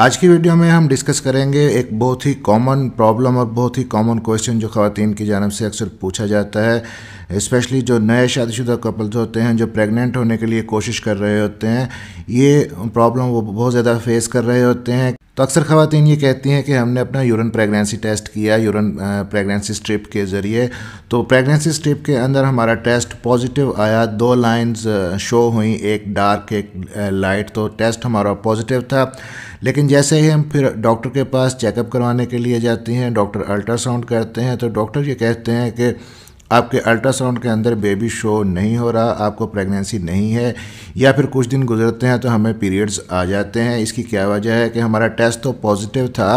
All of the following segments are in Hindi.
आज की वीडियो में हम डिस्कस करेंगे एक बहुत ही कॉमन प्रॉब्लम और बहुत ही कॉमन क्वेश्चन जो खातन की जानब से अक्सर पूछा जाता है स्पेशली जो नए शादीशुदा कपल्स होते हैं जो प्रेग्नेंट होने के लिए कोशिश कर रहे होते हैं ये प्रॉब्लम वो बहुत ज़्यादा फेस कर रहे होते हैं तो अक्सर खातन ये कहती हैं कि हमने अपना यूरन प्रेगनेंसी टेस्ट किया यूरन प्रेगनेंसी स्ट्रिप के ज़रिए तो प्रेगनेंसी स्ट्रिप के अंदर हमारा टेस्ट पॉजिटिव आया दो लाइंस शो हुई एक डार्क एक लाइट तो टेस्ट हमारा पॉजिटिव था लेकिन जैसे ही हम फिर डॉक्टर के पास चेकअप करवाने के लिए जाती हैं डॉक्टर अल्ट्रासाउंड करते हैं तो डॉक्टर ये कहते हैं कि आपके अल्ट्रासाउंड के अंदर बेबी शो नहीं हो रहा आपको प्रेगनेंसी नहीं है या फिर कुछ दिन गुजरते हैं तो हमें पीरियड्स आ जाते हैं इसकी क्या वजह है कि हमारा टेस्ट तो पॉजिटिव था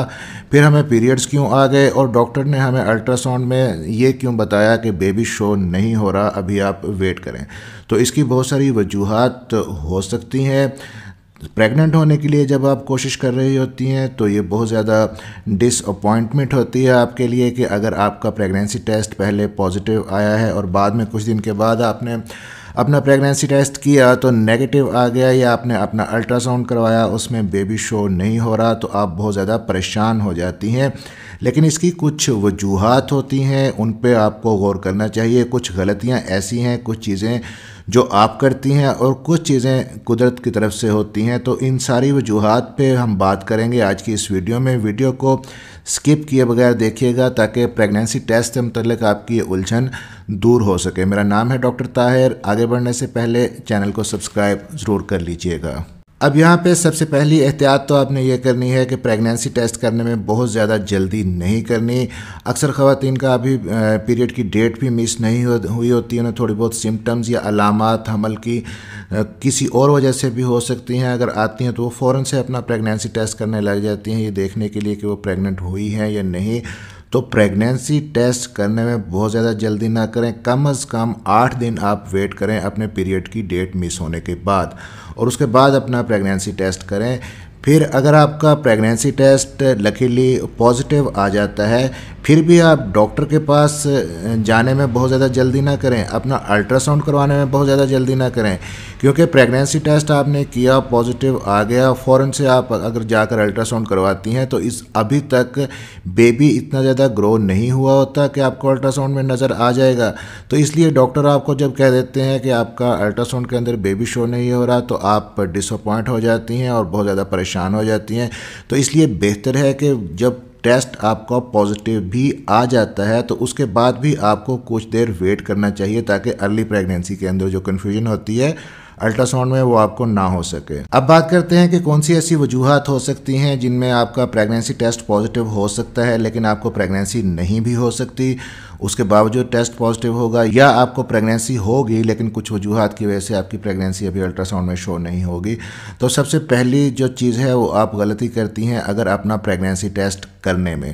फिर हमें पीरियड्स क्यों आ गए और डॉक्टर ने हमें अल्ट्रासाउंड में ये क्यों बताया कि बेबी शो नहीं हो रहा अभी आप वेट करें तो इसकी बहुत सारी वजूहत हो सकती हैं प्रेग्नेंट होने के लिए जब आप कोशिश कर रही होती हैं तो ये बहुत ज़्यादा डिसअपॉइंटमेंट होती है आपके लिए कि अगर आपका प्रेगनेंसी टेस्ट पहले पॉजिटिव आया है और बाद में कुछ दिन के बाद आपने अपना प्रेगनेंसी टेस्ट किया तो नेगेटिव आ गया या आपने अपना अल्ट्रासाउंड करवाया उसमें बेबी शो नहीं हो रहा तो आप बहुत ज़्यादा परेशान हो जाती हैं लेकिन इसकी कुछ वजूहत होती हैं उन पर आपको गौर करना चाहिए कुछ गलतियाँ ऐसी हैं कुछ चीज़ें जो आप करती हैं और कुछ चीज़ें कुदरत की तरफ से होती हैं तो इन सारी वजूहत पे हम बात करेंगे आज की इस वीडियो में वीडियो को स्किप किए बगैर देखिएगा ताकि प्रेगनेंसी टेस्ट से मतलब आपकी उलझन दूर हो सके मेरा नाम है डॉक्टर ताहिर आगे बढ़ने से पहले चैनल को सब्सक्राइब ज़रूर कर लीजिएगा अब यहाँ पे सबसे पहली एहतियात तो आपने ये करनी है कि प्रेगनेंसी टेस्ट करने में बहुत ज़्यादा जल्दी नहीं करनी अक्सर ख़वान का अभी पीरियड की डेट भी मिस नहीं हो, हुई होती है ना थोड़ी बहुत सिम्टम्स या अलामत हमल की किसी और वजह से भी हो सकती हैं अगर आती हैं तो वो फ़ौर से अपना प्रेगनेंसी टेस्ट करने लग जाती हैं ये देखने के लिए कि वो प्रेगनेंट हुई हैं या नहीं तो प्रेगनेंसी टेस्ट करने में बहुत ज़्यादा जल्दी ना करें कम अज़ कम आठ दिन आप वेट करें अपने पीरियड की डेट मिस होने के बाद और उसके बाद अपना प्रेगनेंसी टेस्ट करें फिर अगर आपका प्रेगनेंसी टेस्ट लकीली पॉजिटिव आ जाता है फिर भी आप डॉक्टर के पास जाने में बहुत ज़्यादा जल्दी ना करें अपना अल्ट्रासाउंड करवाने में बहुत ज़्यादा जल्दी ना करें क्योंकि प्रेगनेंसी टेस्ट आपने किया पॉजिटिव आ गया फ़ौर से आप अगर जाकर अल्ट्रासाउंड करवाती हैं तो इस अभी तक बेबी इतना ज़्यादा ग्रो नहीं हुआ होता कि आपको अल्ट्रासाउंड में नज़र आ जाएगा तो इसलिए डॉक्टर आपको जब कह देते हैं कि आपका अल्ट्रासाउंड के अंदर बेबी शो नहीं हो रहा तो आप डिसअपॉइंट हो जाती हैं और बहुत ज़्यादा परेशान परेशान हो जाती हैं तो इसलिए बेहतर है कि जब टेस्ट आपका पॉजिटिव भी आ जाता है तो उसके बाद भी आपको कुछ देर वेट करना चाहिए ताकि अर्ली प्रेगनेंसी के अंदर जो कन्फ्यूजन होती है अल्ट्रासाउंड में वो आपको ना हो सके अब बात करते हैं कि कौन सी ऐसी वजूहत हो सकती हैं जिनमें आपका प्रेगनेंसी टेस्ट पॉजिटिव हो सकता है लेकिन आपको प्रेगनेंसी नहीं भी हो सकती उसके बावजूद टेस्ट पॉजिटिव होगा या आपको प्रेगनेंसी होगी लेकिन कुछ वजूहत की वजह से आपकी प्रेगनेंसी अभी अल्ट्रासाउंड में शो नहीं होगी तो सबसे पहली जो चीज़ है वो आप गलती करती हैं अगर अपना प्रेगनेंसी टेस्ट करने में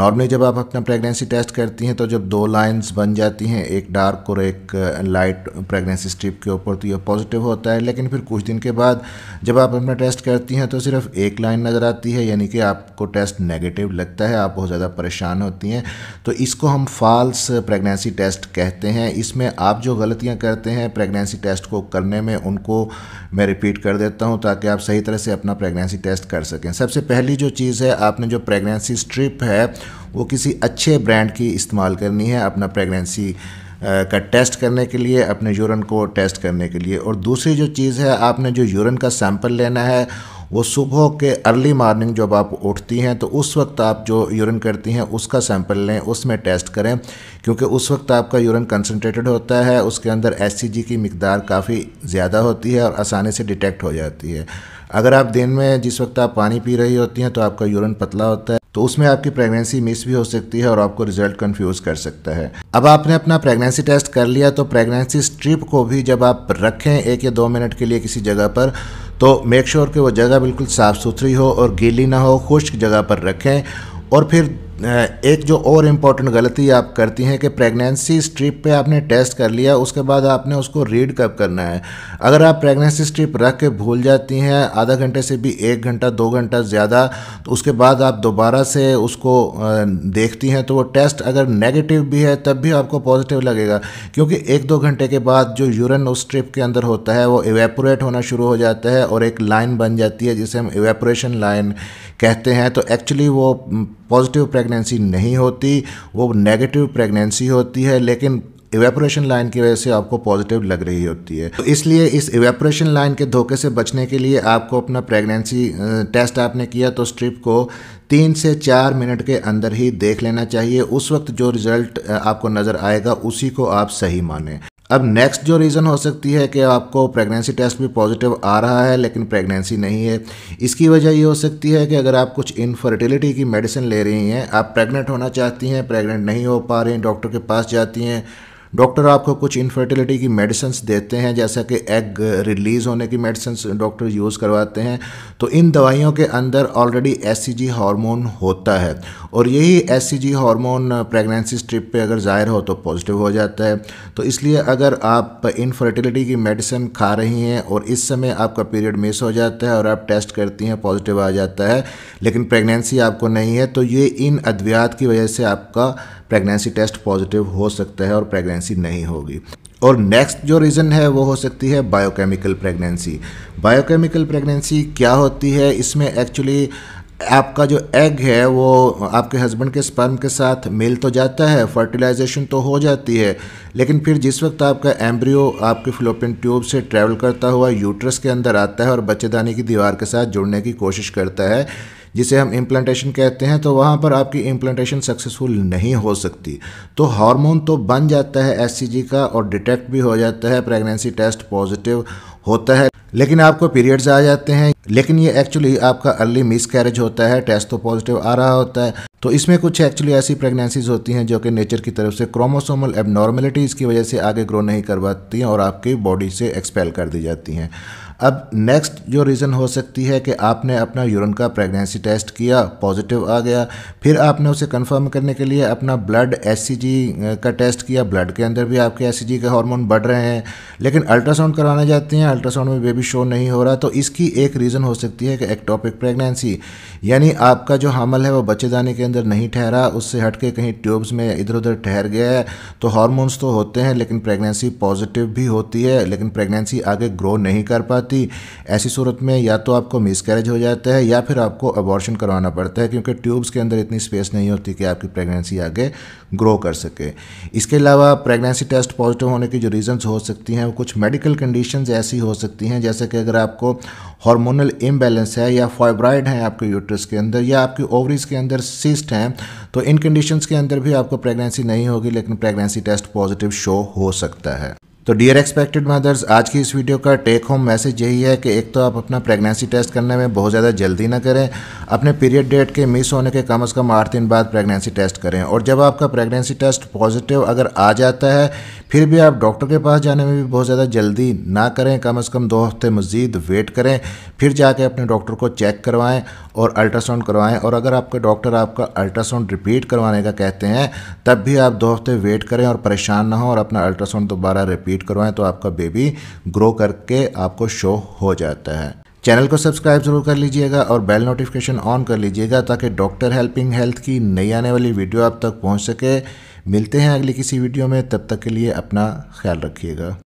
नॉर्मली जब आप अपना प्रेगनेंसी टेस्ट करती हैं तो जब दो लाइंस बन जाती हैं एक डार्क और एक लाइट प्रेगनेंसी स्ट्रिप के ऊपर तो यह पॉजिटिव होता है लेकिन फिर कुछ दिन के बाद जब आप अपना टेस्ट करती हैं तो सिर्फ एक लाइन नज़र आती है यानी कि आपको टेस्ट नेगेटिव लगता है आप बहुत ज़्यादा परेशान होती हैं तो इसको हम फास्ट फॉल्स प्रेगनेंसी टेस्ट कहते हैं इसमें आप जो गलतियां करते हैं प्रेगनेंसी टेस्ट को करने में उनको मैं रिपीट कर देता हूं ताकि आप सही तरह से अपना प्रेगनेंसी टेस्ट कर सकें सबसे पहली जो चीज़ है आपने जो प्रेगनेंसी स्ट्रिप है वो किसी अच्छे ब्रांड की इस्तेमाल करनी है अपना प्रेगनेंसी का टेस्ट करने के लिए अपने यूरन को टेस्ट करने के लिए और दूसरी जो चीज़ है आपने जो यूरन का सैंपल लेना है वो सुबह के अर्ली मॉर्निंग जब आप उठती हैं तो उस वक्त आप जो यूरिन करती हैं उसका सैंपल लें उसमें टेस्ट करें क्योंकि उस वक्त आपका यूरिन कंसनट्रेटेड होता है उसके अंदर एस की मकदार काफ़ी ज़्यादा होती है और आसानी से डिटेक्ट हो जाती है अगर आप दिन में जिस वक्त आप पानी पी रही होती हैं तो आपका यूरिन पतला होता है तो उसमें आपकी प्रेगनेंसी मिस भी हो सकती है और आपको रिजल्ट कंफ्यूज कर सकता है अब आपने अपना प्रेगनेंसी टेस्ट कर लिया तो प्रेगनेंसी स्ट्रिप को भी जब आप रखें एक या दो मिनट के लिए किसी जगह पर तो मेक श्योर sure कि वो जगह बिल्कुल साफ़ सुथरी हो और गीली ना हो खुश्क जगह पर रखें और फिर एक जो और इम्पॉर्टेंट गलती आप करती हैं कि प्रेगनेंसी स्ट्रिप पे आपने टेस्ट कर लिया उसके बाद आपने उसको रीड कब करना है अगर आप प्रेगनेंसी स्ट्रिप रख के भूल जाती हैं आधा घंटे से भी एक घंटा दो घंटा ज़्यादा तो उसके बाद आप दोबारा से उसको देखती हैं तो वो टेस्ट अगर नेगेटिव भी है तब भी आपको पॉजिटिव लगेगा क्योंकि एक दो घंटे के बाद जो यूरन उस स्ट्रिप के अंदर होता है वो इवेपोरेट होना शुरू हो जाता है और एक लाइन बन जाती है जिसे हम इवेपोरेशन लाइन कहते हैं तो एक्चुअली वो पॉजिटिव प्रेगनेंसी नहीं होती वो नेगेटिव प्रेगनेंसी होती है लेकिन इवेपोरेशन लाइन की वजह से आपको पॉजिटिव लग रही होती है तो इसलिए इस इवेपोरेशन लाइन के धोखे से बचने के लिए आपको अपना प्रेगनेंसी टेस्ट आपने किया तो स्ट्रिप को तीन से चार मिनट के अंदर ही देख लेना चाहिए उस वक्त जो रिज़ल्ट आपको नज़र आएगा उसी को आप सही माने अब नेक्स्ट जो रीज़न हो सकती है कि आपको प्रेगनेंसी टेस्ट भी पॉजिटिव आ रहा है लेकिन प्रेगनेंसी नहीं है इसकी वजह ये हो सकती है कि अगर आप कुछ इनफर्टिलिटी की मेडिसिन ले रही हैं आप प्रेग्नेंट होना चाहती हैं प्रेग्नेंट नहीं हो पा रही हैं डॉक्टर के पास जाती हैं डॉक्टर आपको कुछ इनफर्टिलिटी की मेडिसन्स देते हैं जैसा कि एग रिलीज़ होने की मेडिसन्स डॉक्टर यूज़ करवाते हैं तो इन दवाइयों के अंदर ऑलरेडी एस हार्मोन होता है और यही एस हार्मोन प्रेगनेंसी स्ट्रिप पे अगर ज़ाहिर हो तो पॉजिटिव हो जाता है तो इसलिए अगर आप इनफर्टिलिटी की मेडिसिन खा रही हैं और इस समय आपका पीरियड मिस हो जाता है और आप टेस्ट करती हैं पॉजिटिव आ जाता है लेकिन प्रेगनेंसी आपको नहीं है तो ये इन अद्वियात की वजह से आपका प्रेगनेंसी टेस्ट पॉजिटिव हो सकता है और प्रेगनेंसी नहीं होगी और नेक्स्ट जो रीज़न है वो हो सकती है बायोकेमिकल प्रेगनेंसी बायोकेमिकल प्रेगनेंसी क्या होती है इसमें एक्चुअली आपका जो एग है वो आपके हस्बैंड के स्पर्म के साथ मेल तो जाता है फर्टिलाइजेशन तो हो जाती है लेकिन फिर जिस वक्त आपका एम्ब्रियो आपके फ्लोपिन ट्यूब से ट्रैवल करता हुआ यूट्रस के अंदर आता है और बच्चेदानी की दीवार के साथ जुड़ने की कोशिश करता है जिसे हम इम्प्लांटेशन कहते हैं तो वहाँ पर आपकी इम्प्लांटेशन सक्सेसफुल नहीं हो सकती तो हार्मोन तो बन जाता है एस का और डिटेक्ट भी हो जाता है प्रेगनेंसी टेस्ट पॉजिटिव होता है लेकिन आपको पीरियड्स आ जाते हैं लेकिन ये एक्चुअली आपका अर्ली मिस कैरेज होता है टेस्ट तो पॉजिटिव आ रहा होता है तो इसमें कुछ एक्चुअली ऐसी प्रेगनेंसीज होती हैं जो कि नेचर की तरफ से क्रोमोसोमल एबनॉर्मेलिटीज़ की वजह से आगे ग्रो नहीं करवाती हैं और आपकी बॉडी से एक्सपेल कर दी जाती हैं अब नेक्स्ट जो रीज़न हो सकती है कि आपने अपना यूरन का प्रेगनेंसी टेस्ट किया पॉजिटिव आ गया फिर आपने उसे कंफर्म करने के लिए अपना ब्लड एस का टेस्ट किया ब्लड के अंदर भी आपके एस के हार्मोन बढ़ रहे हैं लेकिन अल्ट्रासाउंड कराने जाते हैं अल्ट्रासाउंड में बेबी शो नहीं हो रहा तो इसकी एक रीज़न हो सकती है कि एक्टोपिक प्रेगनेंसी यानी आपका जो हमल है वो बच्चेदानी के अंदर नहीं ठहरा उससे हट के कहीं ट्यूब्स में इधर उधर ठहर गया है तो हार्मोन्स तो होते हैं लेकिन प्रेगनेंसी पॉजिटिव भी होती है लेकिन प्रेगनेंसी आगे ग्रो नहीं कर पाती जाती ऐसी सूरत में या तो आपको मिस कैरेज हो जाता है या फिर आपको अबॉर्शन करवाना पड़ता है क्योंकि ट्यूब्स के अंदर इतनी स्पेस नहीं होती कि आपकी प्रेगनेंसी आगे ग्रो कर सके इसके अलावा प्रेगनेंसी टेस्ट पॉजिटिव होने की जो रीज़न्स हो सकती हैं वो कुछ मेडिकल कंडीशन ऐसी हो सकती हैं जैसे कि अगर आपको हार्मोनल इम्बेलेंस है या फाइब्राइड हैं आपके यूट्रस के अंदर या आपकी ओवरीज के अंदर सिस्ट हैं तो इन कंडीशंस के अंदर भी आपको प्रेगनेंसी नहीं होगी लेकिन प्रेगनेंसी टेस्ट पॉजिटिव शो हो सकता है तो डियर एक्सपेक्टेड मदर्स आज की इस वीडियो का टेक होम मैसेज यही है कि एक तो आप अपना प्रेगनेंसी टेस्ट करने में बहुत ज़्यादा जल्दी ना करें अपने पीरियड डेट के मिस होने के कम से कम आठ दिन बाद प्रेगनेंसी टेस्ट करें और जब आपका प्रेगनेंसी टेस्ट पॉजिटिव अगर आ जाता है फिर भी आप डॉक्टर के पास जाने में भी बहुत ज़्यादा जल्दी ना करें कम अज़ कम दो हफ्ते मज़ीद वेट करें फिर जाके अपने डॉक्टर को चेक करवाएँ और अल्ट्रासाउंड करवाएँ और अगर आपका डॉक्टर आपका अल्ट्रासाउंड रिपीट करवाने का कहते हैं तब भी आप दो हफ्ते वेट करें और परेशान ना हो और अपना अल्ट्रासाउंड दोबारा रिपीट फीड करवाएं तो आपका बेबी ग्रो करके आपको शो हो जाता है चैनल को सब्सक्राइब जरूर कर लीजिएगा और बेल नोटिफिकेशन ऑन कर लीजिएगा ताकि डॉक्टर हेल्पिंग हेल्थ की नई आने वाली वीडियो आप तक पहुंच सके मिलते हैं अगली किसी वीडियो में तब तक के लिए अपना ख्याल रखिएगा